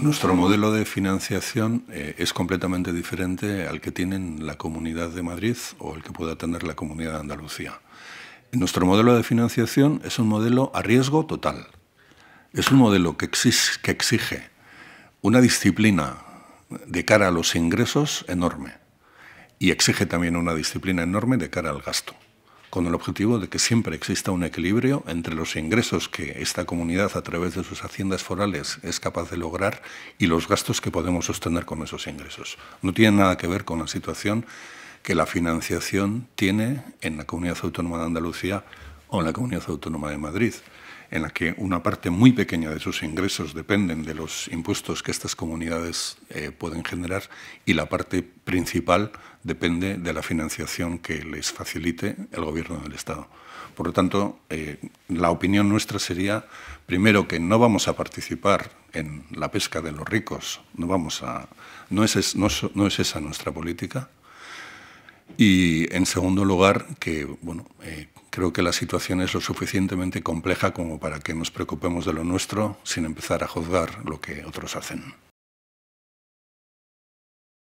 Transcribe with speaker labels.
Speaker 1: Nuestro modelo de financiación eh, es completamente diferente al que tienen la Comunidad de Madrid o el que pueda tener la Comunidad de Andalucía. Nuestro modelo de financiación es un modelo a riesgo total. Es un modelo que exige una disciplina de cara a los ingresos enorme y exige también una disciplina enorme de cara al gasto con el objetivo de que siempre exista un equilibrio entre los ingresos que esta comunidad a través de sus haciendas forales es capaz de lograr y los gastos que podemos sostener con esos ingresos. No tiene nada que ver con la situación que la financiación tiene en la comunidad autónoma de Andalucía o en la comunidad autónoma de Madrid en la que una parte muy pequeña de sus ingresos dependen de los impuestos que estas comunidades eh, pueden generar y la parte principal depende de la financiación que les facilite el gobierno del Estado. Por lo tanto, eh, la opinión nuestra sería, primero, que no vamos a participar en la pesca de los ricos, no, vamos a, no, es, no, es esa nuestra política. Y, en segundo lugar, que bueno, eh, Creo que la situación es lo suficientemente compleja como para que nos preocupemos de lo nuestro sin empezar a juzgar lo que otros hacen.